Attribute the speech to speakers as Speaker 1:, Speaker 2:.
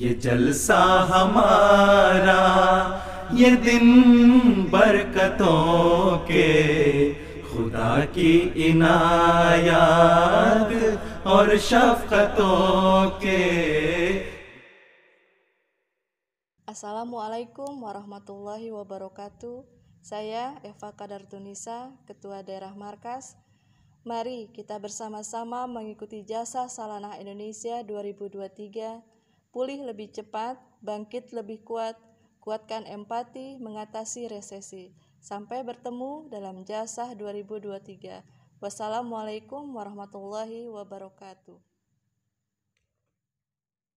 Speaker 1: ये जलसा हमारा ये दिन बरकतों के खुदा की इनायत और शफकतों के
Speaker 2: Assalamualaikum warahmatullahi wabarakatuh. Saya Eva Kadar Tunisa, Ketua Daerah Markas. Mari kita bersama-sama mengikuti jasa Salanah Indonesia 2023 pulih lebih cepat, bangkit lebih kuat, kuatkan empati, mengatasi resesi. Sampai bertemu dalam jasa 2023. Wassalamualaikum warahmatullahi wabarakatuh.